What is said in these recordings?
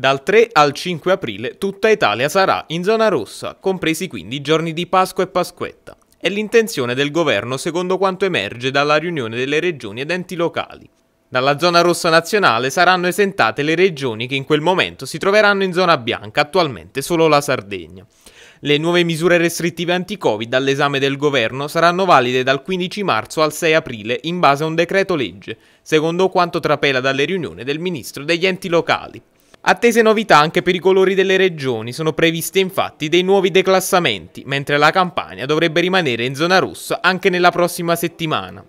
Dal 3 al 5 aprile tutta Italia sarà in zona rossa, compresi quindi i giorni di Pasqua e Pasquetta. È l'intenzione del governo secondo quanto emerge dalla riunione delle regioni ed enti locali. Dalla zona rossa nazionale saranno esentate le regioni che in quel momento si troveranno in zona bianca, attualmente solo la Sardegna. Le nuove misure restrittive anti-Covid all'esame del governo saranno valide dal 15 marzo al 6 aprile in base a un decreto legge, secondo quanto trapela dalle riunioni del ministro degli enti locali. Attese novità anche per i colori delle regioni, sono previste infatti dei nuovi declassamenti, mentre la Campania dovrebbe rimanere in zona rossa anche nella prossima settimana.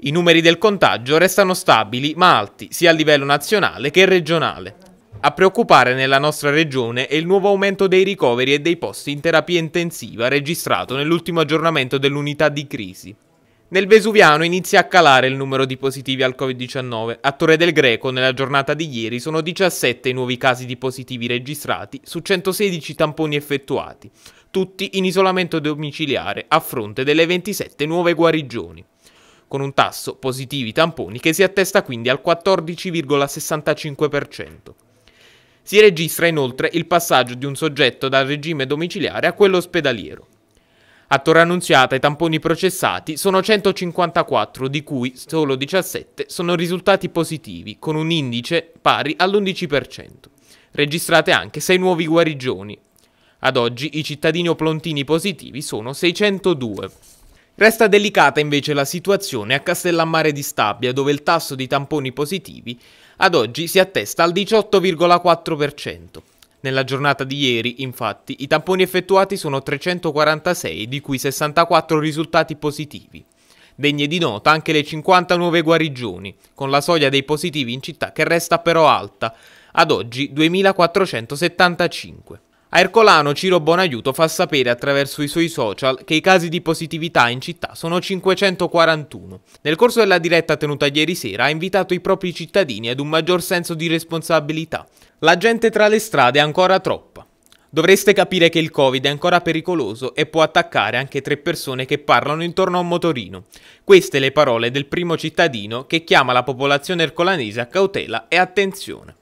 I numeri del contagio restano stabili ma alti sia a livello nazionale che regionale. A preoccupare nella nostra regione è il nuovo aumento dei ricoveri e dei posti in terapia intensiva registrato nell'ultimo aggiornamento dell'unità di crisi. Nel Vesuviano inizia a calare il numero di positivi al Covid-19. A Torre del Greco, nella giornata di ieri, sono 17 i nuovi casi di positivi registrati su 116 tamponi effettuati, tutti in isolamento domiciliare a fronte delle 27 nuove guarigioni, con un tasso positivi tamponi che si attesta quindi al 14,65%. Si registra inoltre il passaggio di un soggetto dal regime domiciliare a quello ospedaliero. A Torre Annunziata i tamponi processati sono 154, di cui solo 17 sono risultati positivi, con un indice pari all'11%. Registrate anche 6 nuovi guarigioni. Ad oggi i cittadini oplontini positivi sono 602. Resta delicata invece la situazione a Castellammare di Stabia, dove il tasso di tamponi positivi ad oggi si attesta al 18,4%. Nella giornata di ieri, infatti, i tamponi effettuati sono 346, di cui 64 risultati positivi. Degne di nota anche le 50 nuove guarigioni, con la soglia dei positivi in città che resta però alta, ad oggi 2475. A Ercolano Ciro Bonaiuto fa sapere attraverso i suoi social che i casi di positività in città sono 541. Nel corso della diretta tenuta ieri sera ha invitato i propri cittadini ad un maggior senso di responsabilità. La gente tra le strade è ancora troppa. Dovreste capire che il Covid è ancora pericoloso e può attaccare anche tre persone che parlano intorno a un motorino. Queste le parole del primo cittadino che chiama la popolazione ercolanese a cautela e attenzione.